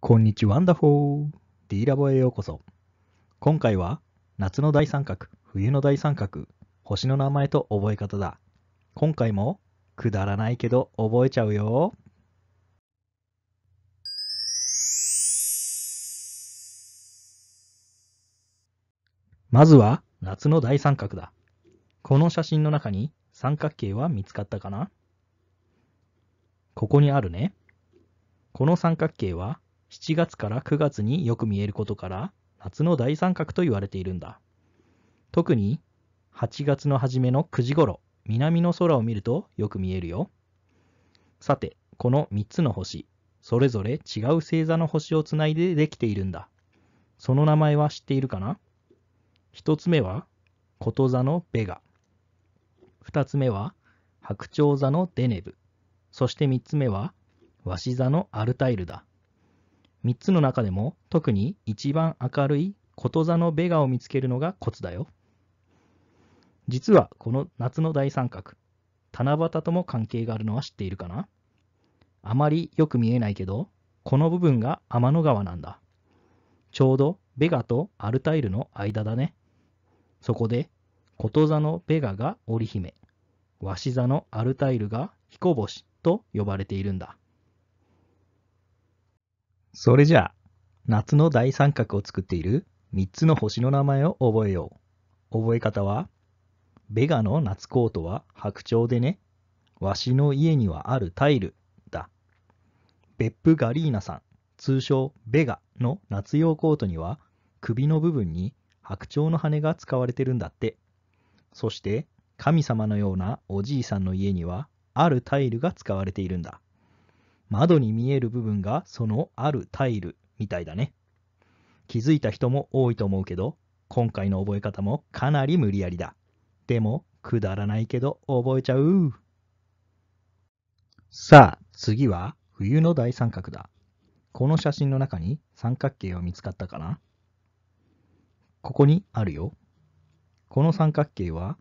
こんにちは、ワンダフォー !D ラボへようこそ。今回は、夏の大三角、冬の大三角、星の名前と覚え方だ。今回も、くだらないけど覚えちゃうよ。まずは、夏の大三角だ。この写真の中に三角形は見つかったかなここにあるね。この三角形は7月から9月によく見えることから夏の大三角と言われているんだ。特に8月の初めの9時頃、南の空を見るとよく見えるよ。さて、この3つの星、それぞれ違う星座の星をつないでできているんだ。その名前は知っているかな ?1 つ目は、こと座のベガ。2つ目は、白鳥座のデネブ。そして3つ目は、わし座のアルタイルだ。3つの中でも特に一番明るいことざのベガを見つけるのがコツだよ。実はこの夏の大三角、七夕とも関係があるのは知っているかなあまりよく見えないけど、この部分が天の川なんだ。ちょうどベガとアルタイルの間だね。そこで、ことざのベガが織姫、し座のアルタイルが彦星と呼ばれているんだ。それじゃあ、夏の大三角を作っている3つの星の名前を覚えよう。覚え方は、ベガの夏コートは白鳥でね。わしの家にはあるタイルだ。ベップ・ガリーナさん、通称ベガの夏用コートには、首の部分に白鳥の羽が使われてるんだって。そして、神様のようなおじいさんの家には、あるタイルが使われているんだ。窓に見える部分がそのあるタイルみたいだね。気づいた人も多いと思うけど、今回の覚え方もかなり無理やりだ。でも、くだらないけど覚えちゃう。さあ、次は冬の大三角だ。この写真の中に三角形は見つかったかなここにあるよ。この三角形は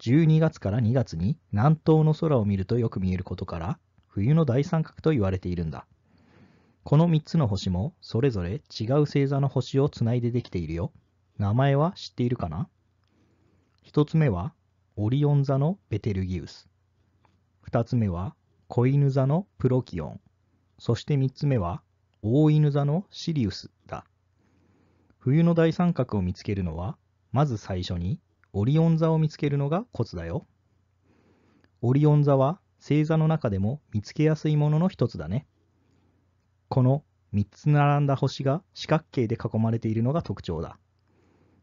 12月から2月に南東の空を見るとよく見えることから冬の大三角と言われているんだ。この3つの星もそれぞれ違う星座の星をつないでできているよ。名前は知っているかな ?1 つ目はオリオン座のベテルギウス。2つ目は子犬座のプロキオン。そして3つ目は大犬座のシリウスだ。冬の大三角を見つけるのは、まず最初にオリオン座を見つけるのがコツだよ。オリオン座は星座の中でも見つけやすいものの一つだね。この3つ並んだ星が四角形で囲まれているのが特徴だ。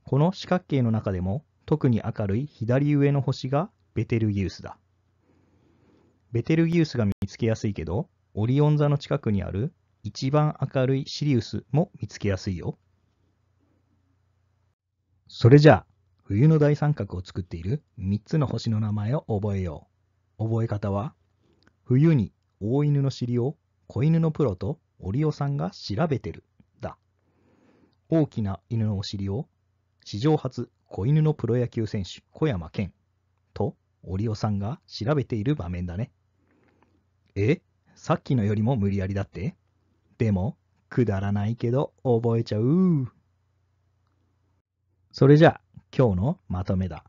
この四角形の中でも特に明るい左上の星がベテルギウスだ。ベテルギウスが見つけやすいけど、オリオン座の近くにある一番明るいシリウスも見つけやすいよ。それじゃあ、冬の大三角を作っている3つの星の名前を覚えよう。覚え方は、冬に大犬の尻を子犬のプロとオリオさんが調べてる、だ。大きな犬のお尻を史上初子犬のプロ野球選手小山健とオリオさんが調べている場面だね。えさっきのよりも無理やりだってでも、くだらないけど覚えちゃう。それじゃあ、今日のまとめだ。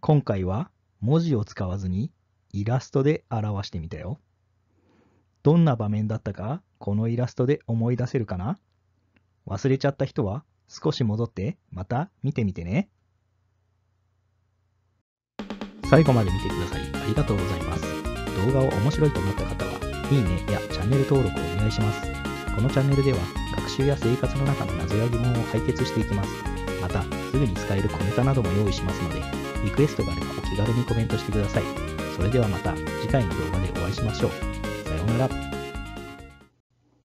今回は文字を使わずにイラストで表してみたよ。どんな場面だったか、このイラストで思い出せるかな忘れちゃった人は少し戻ってまた見てみてね。最後まで見てくださりありがとうございます。動画を面白いと思った方は、いいねやチャンネル登録をお願いします。このチャンネルでは学習や生活の中の謎や疑問を解決していきます。また、すぐに使える小ネタなども用意しますので、リクエストがあればお気軽にコメントしてください。それではまた次回の動画でお会いしましょう。さようなら。